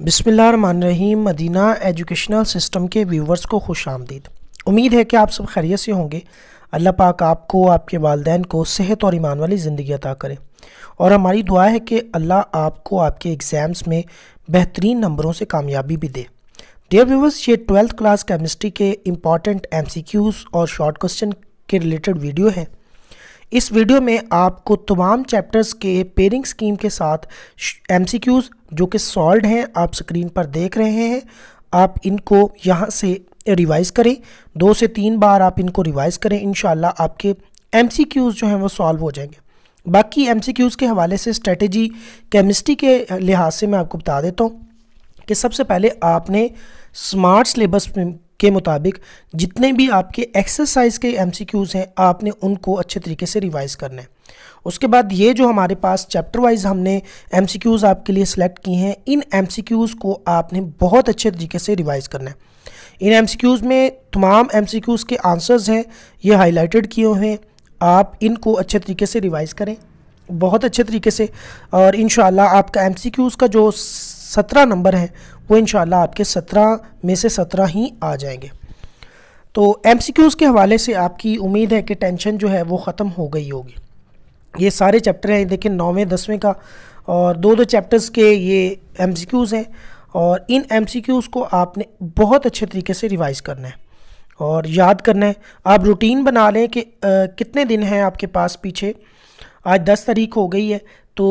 बिसमीम Madina educational system के viewers को खुश आमदीद उम्मीद है कि आप सब खैरियत से होंगे अल्लाह पाक आपको आपके वालदेन को सेहत और ईमान वाली ज़िंदगी अता करें और हमारी दुआ है कि अल्लाह आपको आपके एग्ज़ाम्स में बेहतरीन नंबरों से कामयाबी भी दे डियर व्यूवर्स ये ट्वेल्थ क्लास केमिस्ट्री के इम्पॉर्टेंट एम और शॉर्ट क्वेश्चन के रिलेटेड वीडियो है इस वीडियो में आपको तमाम चैप्टर्स के पेयरिंग स्कीम के साथ एम सी क्यूज़ जो कि सॉल्ड हैं आप स्क्रीन पर देख रहे हैं आप इनको यहाँ से रिवाइज़ करें दो से तीन बार आप इनको रिवाइज़ करें इन आपके एम जो हैं वो सॉल्व हो जाएंगे बाकी एम के हवाले से स्ट्रेटजी केमिस्ट्री के लिहाज से मैं आपको बता देता हूँ कि सबसे पहले आपने स्मार्ट सिलेबस के मुताबिक जितने भी आपके एक्सरसाइज के एम हैं आपने उनको अच्छे तरीके से रिवाइज़ करना है उसके बाद ये जो हमारे पास चैप्टर वाइज हमने एम आपके लिए सिलेक्ट किए हैं इन एम को आपने बहुत अच्छे तरीके से रिवाइज़ करना है इन एम में तमाम एम के आंसर्स हैं ये हाईलाइटेड किए हुए हैं आप इनको अच्छे तरीके से रिवाइज़ करें बहुत अच्छे तरीके से और इन आपका एम का जो सत्रह नंबर है वो इन आपके सत्रह में से सत्रह ही आ जाएंगे तो एम के हवाले से आपकी उम्मीद है कि टेंशन जो है वो ख़त्म हो गई होगी ये सारे चैप्टर हैं देखिए नौवें दसवें का और दो दो चैप्टर्स के ये एम हैं और इन एम को आपने बहुत अच्छे तरीके से रिवाइज़ करना है और याद करना है आप रूटीन बना लें कि आ, कितने दिन हैं आपके पास पीछे आज दस तारीख हो गई है तो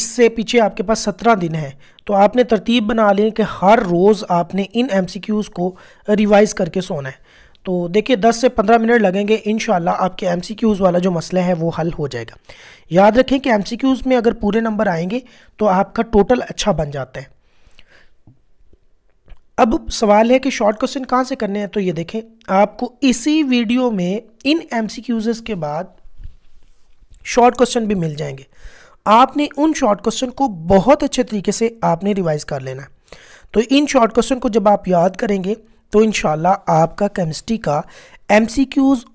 इससे पीछे आपके पास सत्रह दिन हैं तो आपने तरतीब बना लें कि हर रोज़ आपने इन एम को रिवाइज़ करके सोना है तो देखिए 10 से 15 मिनट लगेंगे इन आपके एम वाला जो मसला है वो हल हो जाएगा याद रखें कि एम में अगर पूरे नंबर आएंगे तो आपका टोटल अच्छा बन जाता है अब सवाल है कि शॉर्ट क्वेश्चन कहाँ से करने हैं तो ये देखें आपको इसी वीडियो में इन एम के बाद शॉर्ट क्वेश्चन भी मिल जाएंगे आपने उन शॉर्ट क्वेश्चन को बहुत अच्छे तरीके से आपने रिवाइज कर लेना है तो इन शॉर्ट क्वेश्चन को जब आप याद करेंगे तो इन आपका केमिस्ट्री का एम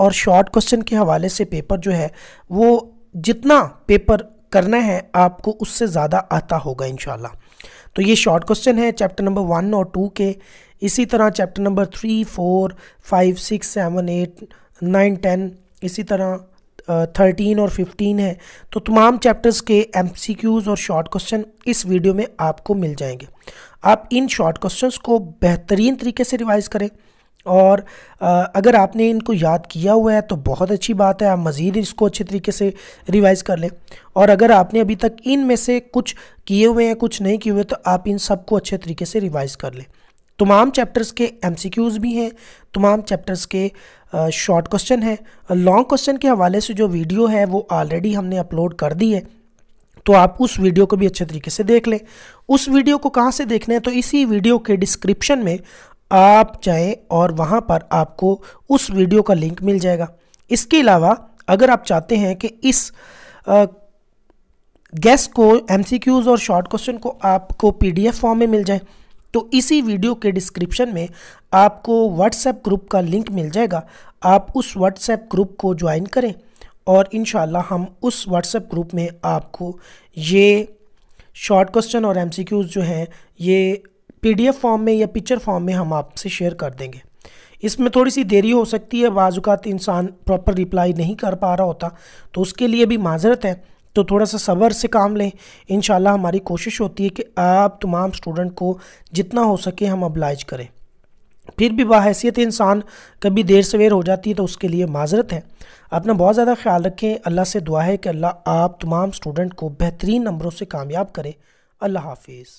और शॉर्ट क्वेश्चन के हवाले से पेपर जो है वो जितना पेपर करना है आपको उससे ज़्यादा आता होगा इन तो ये शॉर्ट क्वेश्चन है चैप्टर नंबर वन और टू के इसी तरह chapter number three four five six seven eight nine ten इसी तरह थर्टीन और फिफ्टीन है तो तमाम चैप्टर्स के एम और शॉर्ट क्वेश्चन इस वीडियो में आपको मिल जाएंगे आप इन शॉर्ट क्वेश्चंस को बेहतरीन तरीके से रिवाइज करें और अगर आपने इनको याद किया हुआ है तो बहुत अच्छी बात है आप मज़ीद इसको अच्छे तरीके से रिवाइज़ कर लें और अगर आपने अभी तक इन में से कुछ किए हुए हैं कुछ नहीं किए हुए तो आप इन सब को अच्छे तरीके से रिवाइज़ कर लें तमाम चैप्टर्स के एम भी हैं तमाम चैप्टर्स के शॉर्ट क्वेश्चन हैं लॉन्ग क्वेश्चन के हवाले से जो वीडियो है वो ऑलरेडी हमने अपलोड कर दी है तो आप उस वीडियो को भी अच्छे तरीके से देख लें उस वीडियो को कहाँ से देखना है तो इसी वीडियो के डिस्क्रिप्शन में आप जाएँ और वहाँ पर आपको उस वीडियो का लिंक मिल जाएगा इसके अलावा अगर आप चाहते हैं कि इस गैस को एमसीक्यूज और शॉर्ट क्वेश्चन को आपको पीडीएफ फॉर्म में मिल जाए तो इसी वीडियो के डिस्क्रिप्शन में आपको व्हाट्सएप ग्रुप का लिंक मिल जाएगा आप उस व्हाट्सएप ग्रुप को ज्वाइन करें और इन हम उस व्हाट्सएप ग्रुप में आपको ये शॉर्ट क्वेश्चन और एम जो हैं ये पी फॉर्म में या पिक्चर फॉर्म में हम आपसे शेयर कर देंगे इसमें थोड़ी सी देरी हो सकती है बाजुकात इंसान प्रॉपर रिप्लाई नहीं कर पा रहा होता तो उसके लिए भी माजरत है तो थोड़ा सा सबर से काम लें इन हमारी कोशिश होती है कि आप तमाम स्टूडेंट को जितना हो सके हम अब्लाइज करें फिर भी बाहैसियत इंसान कभी देर सवेर हो जाती है तो उसके लिए माजरत है अपना बहुत ज़्यादा ख्याल रखें अल्लाह से दुआ है कि अल्लाह आप तमाम स्टूडेंट को बेहतरीन नंबरों से कामयाब करें अल्लाह हाफिज़